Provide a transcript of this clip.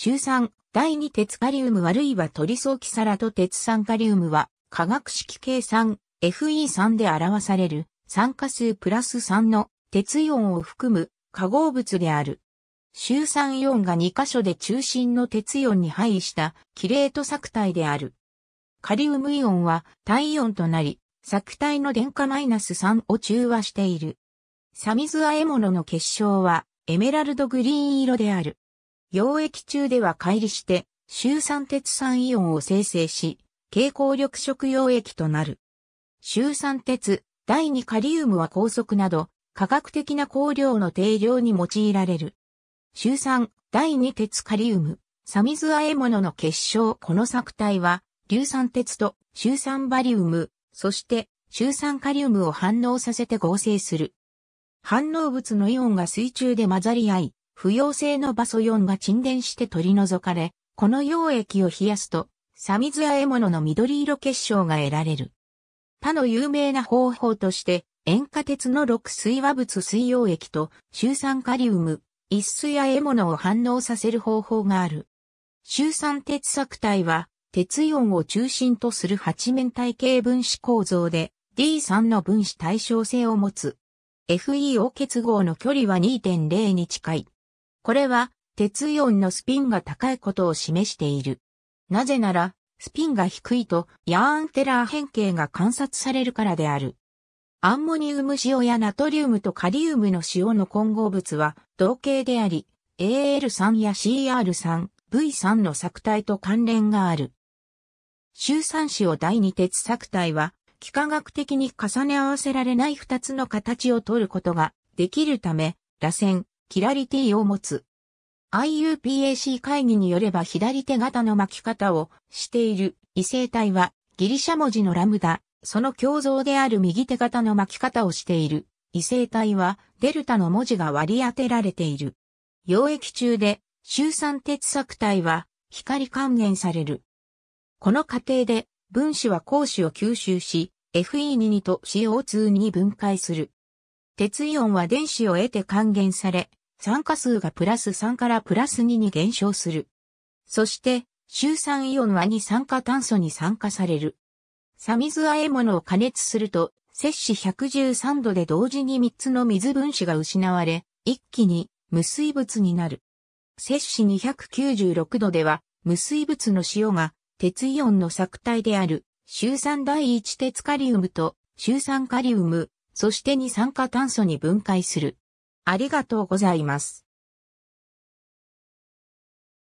周酸、第二鉄カリウムあるいはトリソーキサラと鉄酸カリウムは、化学式計算 FE3 で表される酸化数プラス3の鉄イオンを含む化合物である。周酸イオンが2箇所で中心の鉄イオンに配したキレート作体である。カリウムイオンは体イオンとなり、作体の電荷マイナス3を中和している。サミズアエモノの結晶はエメラルドグリーン色である。溶液中では乖離して、周酸鉄酸イオンを生成し、蛍光緑色溶液となる。周酸鉄、第2カリウムは高速など、科学的な光量の定量に用いられる。周酸、第2鉄カリウム、サミズアエモノの結晶この作体は、硫酸鉄と周酸バリウム、そして周酸カリウムを反応させて合成する。反応物のイオンが水中で混ざり合い、不溶性のバソヨンが沈殿して取り除かれ、この溶液を冷やすと、サミズアエモノの緑色結晶が得られる。他の有名な方法として、塩化鉄の6水和物水溶液と、周酸カリウム、一水アエモノを反応させる方法がある。周酸鉄作体は、鉄イオンを中心とする八面体系分子構造で、D3 の分子対称性を持つ。FEO 結合の距離は2.0に近い。これは鉄イオンのスピンが高いことを示している。なぜなら、スピンが低いとヤーンテラー変形が観察されるからである。アンモニウム塩やナトリウムとカリウムの塩の混合物は同型であり、AL3 や CR3、V3 の作体と関連がある。周酸塩第二鉄作体は、幾何学的に重ね合わせられない二つの形を取ることができるため、螺旋、キラリティを持つ。IUPAC 会議によれば左手型の巻き方をしている異性体はギリシャ文字のラムダ、その共造である右手型の巻き方をしている異性体はデルタの文字が割り当てられている。溶液中で周酸鉄索体は光還元される。この過程で分子は光子を吸収し FE22 と CO2 に分解する。鉄イオンは電子を得て還元され、酸化数がプラス3からプラス2に減少する。そして、周酸イオンは二酸化炭素に酸化される。サミズ和え物を加熱すると、摂氏113度で同時に3つの水分子が失われ、一気に無水物になる。摂氏296度では、無水物の塩が鉄イオンの作体である、周酸第一鉄カリウムと周酸カリウム、そして二酸化炭素に分解する。ありがとうございます。